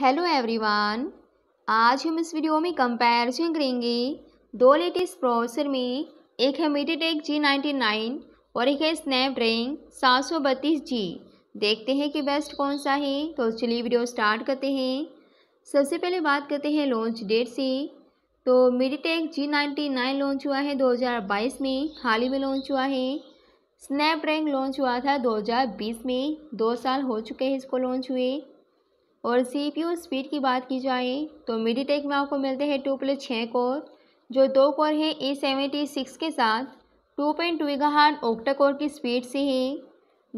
hello everyone आज हम इस वीडियो में कंपैरिजन करेंगे दो लेटेस्ट प्रोसेसर में एक है मीटेटेक जी नाइन्टी नाइन और एक है स्नैपड्रैगन सात सौ बत्तीस जी देखते हैं कि बेस्ट कौन सा है तो चलिए वीडियो स्टार्ट करते हैं सबसे पहले बात करते हैं लॉन्च डेट से तो MediaTek G ninety nine launch हुआ है दो हज़ार बाईस में हाल ही में लॉन्च हुआ है स्नैपड्रैगन लॉन्च हुआ था दो हज़ार बीस में दो साल हो चुके हैं इसको लॉन्च हुए और सी पी स्पीड की बात की जाए तो मिडी टेक में आपको मिलते हैं टू प्लस छः कोर जो दो कोर है ए सेवेंटी सिक्स के साथ two point two hertz octa core की स्पीड से है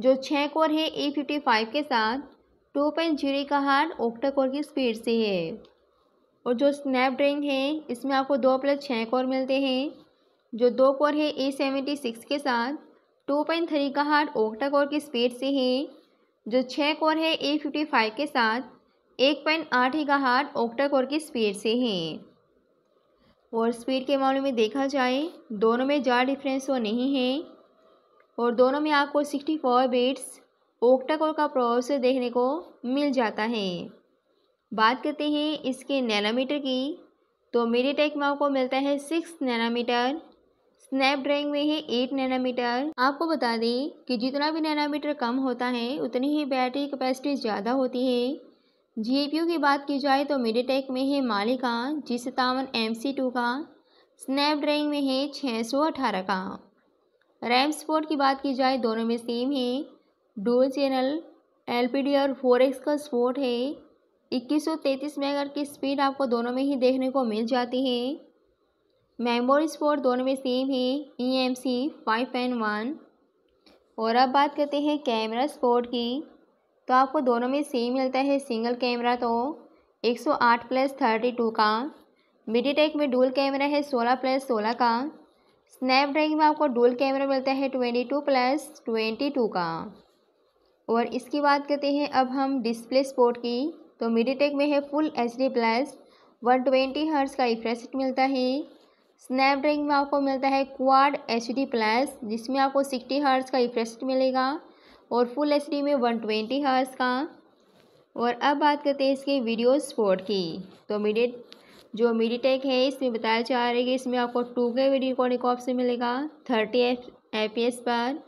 जो छः कोर है ए फिफ्टी फाइव के साथ टू पॉइंट जीरो का हार्ट ओक्टा कोर की स्पीड से है और जो स्नैपड्रैगन है इसमें आपको दो प्लस छः कोर मिलते हैं जो दो कोर है ए सेवेंटी सिक्स के साथ टू पॉइंट थ्री का हार्ट ओक्टा कोर की स्पीड से है जो छः कोर है ए फिफ्टी फाइव के साथ एक पॉइंट आठ ही का हार्ट ओक्टा कोर की स्पीड से है और स्पीड के मामले में देखा जाए दोनों में ज़्यादा डिफरेंस वो नहीं है और दोनों में आपको sixty four bits octa core का प्रोसेसर देखने को मिल जाता है बात करते हैं इसके नैनोमीटर की तो टेक में आपको मिलता है सिक्स नैनोमीटर स्नैपड्रैग में है एट नैनोमीटर आपको बता दें कि जितना भी नैनोमीटर कम होता है उतनी ही बैटरी कैपेसिटी ज़्यादा होती है जी की बात की जाए तो मीडिटेक में है मालिका जी सतावन एम सी टू का स्नैपड्रैग में है छः सौ अठारह का रैम स्पोर्ट की बात की जाए दोनों में सेम है dual channel L P D और फोर एक्स का स्पोर्ट है इक्कीस सौ तैंतीस मेगा की स्पीड आपको दोनों में ही देखने को मिल जाती है मेमोरी स्पोर्ट दोनों में सेम है E M C five N one और अब बात करते हैं कैमरा स्पोर्ट की तो आपको दोनों में सेम मिलता है सिंगल कैमरा तो 108 प्लस थर्टी टू का मिडीटेक में डुअल कैमरा है 16 प्लस 16 का स्नैपड्रैगन में आपको डुअल कैमरा मिलता है 22 प्लस 22 का और इसकी बात करते हैं अब हम डिस्प्ले स्पोर्ट की तो मिडीटेक में है full H D plus one twenty hertz का रिफ्रेश मिलता है स्नैपड्रैगन में आपको मिलता है क्वाड एच डी प्लस जिसमें आपको सिक्सटी हर्ट्स का रिफ्रेश मिलेगा और फुल एच डी में वन ट्वेंटी हर्ट्स का और अब बात करते हैं इसके वीडियो स्पोर्ट की तो मीडिएट जो मीडिटेक है इसमें बताया जा रहा है कि इसमें आपको टू के वीडियो रिकॉर्डिंग का ऑप्शन मिलेगा थर्टी एफ पी एस पर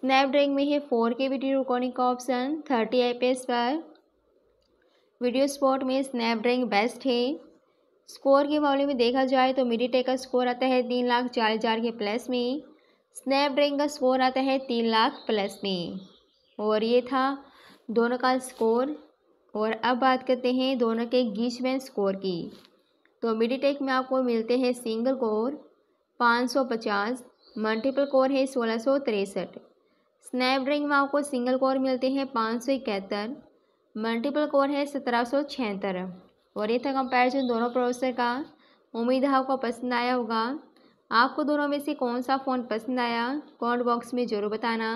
स्नैपड्रैगन में है फोर के वीडियो रिकॉर्डिंग का option thirty F P S पर वीडियो स्पोर्ट में स्नैपड्रैगन बेस्ट है स्कोर के मामले में देखा जाए तो मिडीटेक का स्कोर आता है तीन लाख चालीस हज़ार के प्लस में स्नैपड्रैगन का स्कोर आता है तीन लाख प्लस में और ये था दोनों का स्कोर और अब बात करते हैं दोनों के गीच में स्कोर की तो मिडीटेक में आपको मिलते हैं सिंगल कोर पचास मल्टीपल कोर है सोलह सौ तिरसठ स्नैपड्रैगन में आपको सिंगल कोर मिलते हैं पाँच सौ इकहत्तर मल्टीपल कोर है सत्रह सौ छिहत्तर और ये था कंपैरिजन दोनों प्रोसेसर का उम्मीद है आपको पसंद आया होगा आपको दोनों में से कौन सा फ़ोन पसंद आया कमेंट बॉक्स में ज़रूर बताना